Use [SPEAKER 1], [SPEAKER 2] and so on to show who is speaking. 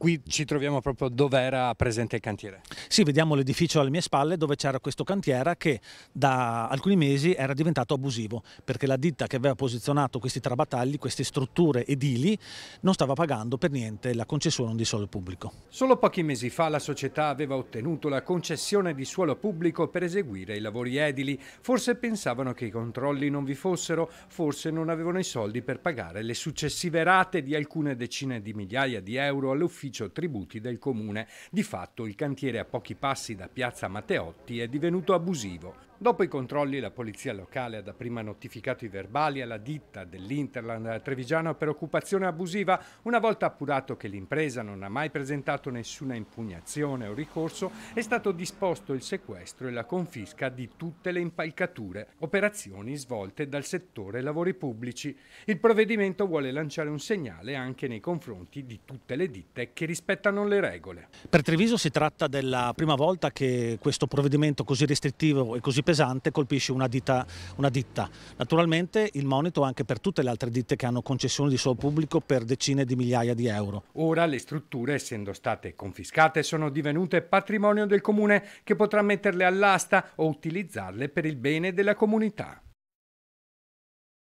[SPEAKER 1] qui ci troviamo proprio dove era presente il cantiere. Sì, vediamo l'edificio alle mie spalle dove c'era questo cantiere che da alcuni mesi era diventato abusivo perché la ditta che aveva posizionato questi trabattagli, queste strutture edili, non stava pagando per niente la concessione di suolo pubblico.
[SPEAKER 2] Solo pochi mesi fa la società aveva ottenuto la concessione di suolo pubblico per eseguire i lavori edili. Forse pensavano che i controlli non vi fossero, forse non avevano i soldi per pagare le successive rate di alcune decine di migliaia di euro all'ufficio dell'ufficio tributi del comune. Di fatto il cantiere a pochi passi da piazza Matteotti è divenuto abusivo. Dopo i controlli la polizia locale ha dapprima notificato i verbali alla ditta dell'Interland Trevigiano per occupazione abusiva. Una volta appurato che l'impresa non ha mai presentato nessuna impugnazione o ricorso, è stato disposto il sequestro e la confisca di tutte le impalcature, operazioni svolte dal settore lavori pubblici. Il provvedimento vuole lanciare un segnale anche nei confronti di tutte le ditte che rispettano le regole.
[SPEAKER 1] Per Treviso si tratta della prima volta che questo provvedimento così restrittivo e così pesante pesante colpisce una ditta, una ditta. Naturalmente il monito anche per tutte le altre ditte che hanno concessioni di suolo pubblico per decine di migliaia di euro.
[SPEAKER 2] Ora le strutture, essendo state confiscate, sono divenute patrimonio del comune che potrà metterle all'asta o utilizzarle per il bene della comunità.